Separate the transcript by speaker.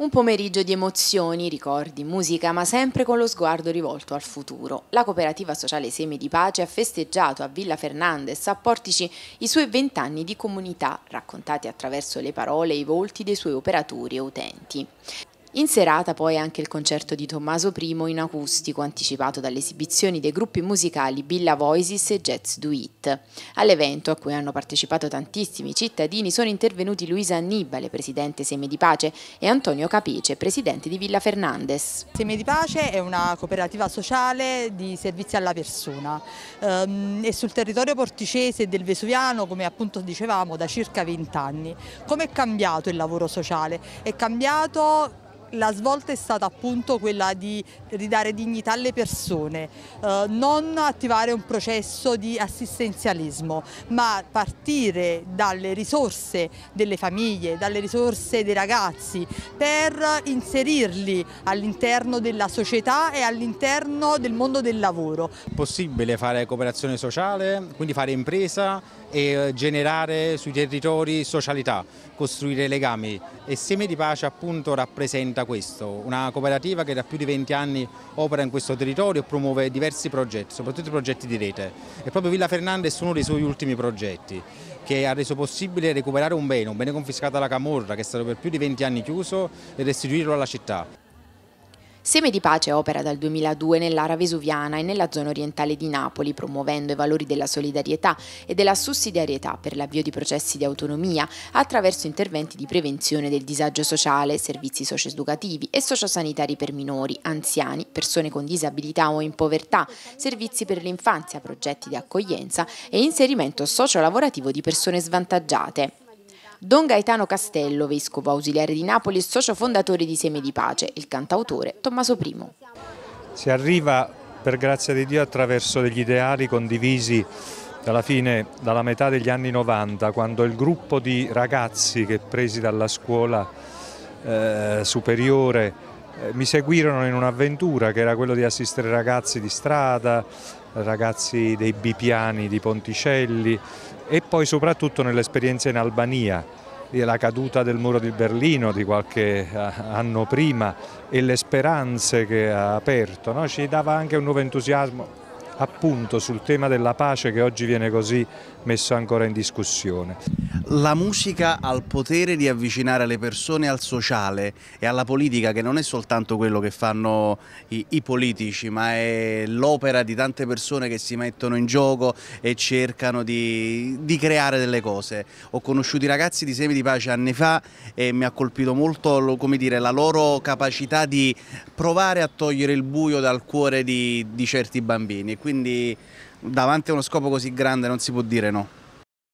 Speaker 1: Un pomeriggio di emozioni, ricordi, musica, ma sempre con lo sguardo rivolto al futuro. La cooperativa sociale Semi di Pace ha festeggiato a Villa Fernandez a Portici i suoi vent'anni di comunità, raccontati attraverso le parole e i volti dei suoi operatori e utenti. In serata poi anche il concerto di Tommaso I in acustico, anticipato dalle esibizioni dei gruppi musicali Billa Voices e Jets Do It. All'evento, a cui hanno partecipato tantissimi cittadini, sono intervenuti Luisa Annibale, presidente Seme di Pace, e Antonio Capice, presidente di Villa Fernandes. Seme di Pace è una cooperativa
Speaker 2: sociale di servizi alla persona È ehm, sul territorio porticese e del Vesuviano, come appunto dicevamo, da circa 20 anni. Come è cambiato il lavoro sociale? È cambiato la svolta è stata appunto quella di ridare dignità alle persone, eh, non attivare un processo di assistenzialismo, ma partire dalle risorse delle famiglie, dalle risorse dei ragazzi per inserirli all'interno della società e all'interno del mondo del lavoro. È
Speaker 3: Possibile fare cooperazione sociale, quindi fare impresa e eh, generare sui territori socialità, costruire legami e Seme di Pace appunto rappresenta rappresenta questo, una cooperativa che da più di 20 anni opera in questo territorio e promuove diversi progetti, soprattutto progetti di rete e proprio Villa Fernandez è uno dei suoi ultimi progetti che ha reso possibile recuperare un bene, un bene confiscato alla Camorra che è stato per più di 20 anni chiuso e restituirlo alla città.
Speaker 1: Seme di Pace opera dal 2002 nell'area vesuviana e nella zona orientale di Napoli, promuovendo i valori della solidarietà e della sussidiarietà per l'avvio di processi di autonomia attraverso interventi di prevenzione del disagio sociale, servizi socioeducativi e sociosanitari per minori, anziani, persone con disabilità o in povertà, servizi per l'infanzia, progetti di accoglienza e inserimento sociolavorativo di persone svantaggiate. Don Gaetano Castello, vescovo ausiliare di Napoli e socio fondatore di Seme di Pace, il cantautore Tommaso I.
Speaker 4: Si arriva, per grazia di Dio, attraverso degli ideali condivisi dalla fine, dalla metà degli anni 90, quando il gruppo di ragazzi che presi dalla scuola eh, superiore eh, mi seguirono in un'avventura che era quella di assistere ragazzi di strada, ragazzi dei Bipiani di Ponticelli e poi soprattutto nell'esperienza in Albania, la caduta del muro di Berlino di qualche eh, anno prima e le speranze che ha aperto, no? ci dava anche un nuovo entusiasmo appunto sul tema della pace che oggi viene così messo ancora
Speaker 5: in discussione. La musica ha il potere di avvicinare le persone al sociale e alla politica che non è soltanto quello che fanno i, i politici ma è l'opera di tante persone che si mettono in gioco e cercano di, di creare delle cose. Ho conosciuto i ragazzi di Semi di Pace anni fa e mi ha colpito molto dire, la loro capacità di provare a togliere il buio dal cuore di, di certi bambini quindi davanti a uno scopo così grande non si può dire no.